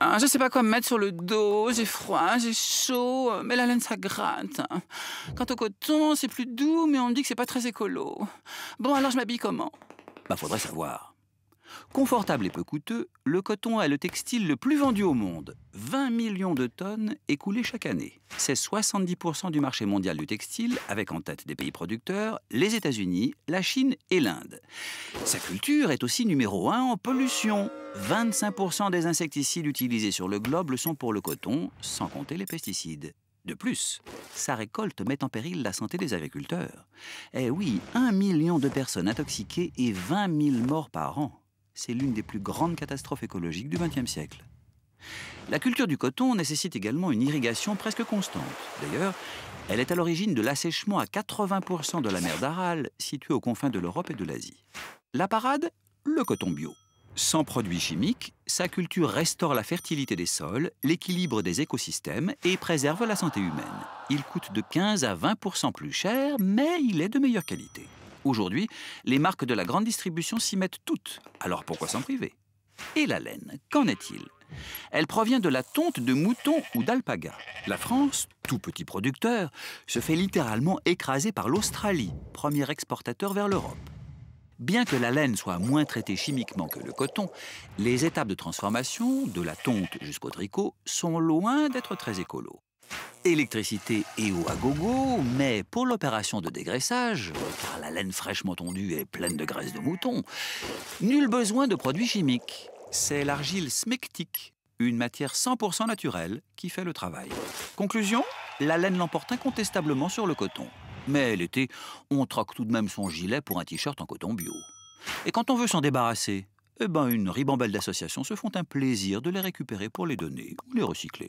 Hein, je sais pas quoi me mettre sur le dos, j'ai froid, j'ai chaud, mais la laine ça gratte. Quant au coton, c'est plus doux, mais on me dit que c'est pas très écolo. Bon, alors je m'habille comment Bah faudrait savoir. Confortable et peu coûteux, le coton est le textile le plus vendu au monde. 20 millions de tonnes écoulées chaque année. C'est 70% du marché mondial du textile, avec en tête des pays producteurs, les États-Unis, la Chine et l'Inde. Sa culture est aussi numéro 1 en pollution. 25% des insecticides utilisés sur le globe le sont pour le coton, sans compter les pesticides. De plus, sa récolte met en péril la santé des agriculteurs. Eh oui, 1 million de personnes intoxiquées et 20 000 morts par an. C'est l'une des plus grandes catastrophes écologiques du XXe siècle. La culture du coton nécessite également une irrigation presque constante. D'ailleurs, elle est à l'origine de l'assèchement à 80% de la mer d'Aral, située aux confins de l'Europe et de l'Asie. La parade, le coton bio. Sans produits chimiques, sa culture restaure la fertilité des sols, l'équilibre des écosystèmes et préserve la santé humaine. Il coûte de 15 à 20 plus cher, mais il est de meilleure qualité. Aujourd'hui, les marques de la grande distribution s'y mettent toutes, alors pourquoi s'en priver Et la laine, qu'en est-il elle provient de la tonte de moutons ou d'alpaga. La France, tout petit producteur, se fait littéralement écraser par l'Australie, premier exportateur vers l'Europe. Bien que la laine soit moins traitée chimiquement que le coton, les étapes de transformation, de la tonte jusqu'au tricot, sont loin d'être très écolo. Électricité et eau à gogo, mais pour l'opération de dégraissage, car la laine fraîchement tondue est pleine de graisse de mouton, nul besoin de produits chimiques. C'est l'argile smectique, une matière 100% naturelle, qui fait le travail. Conclusion La laine l'emporte incontestablement sur le coton. Mais l'été, on troque tout de même son gilet pour un t-shirt en coton bio. Et quand on veut s'en débarrasser, eh ben une ribambelle d'associations se font un plaisir de les récupérer pour les donner ou les recycler.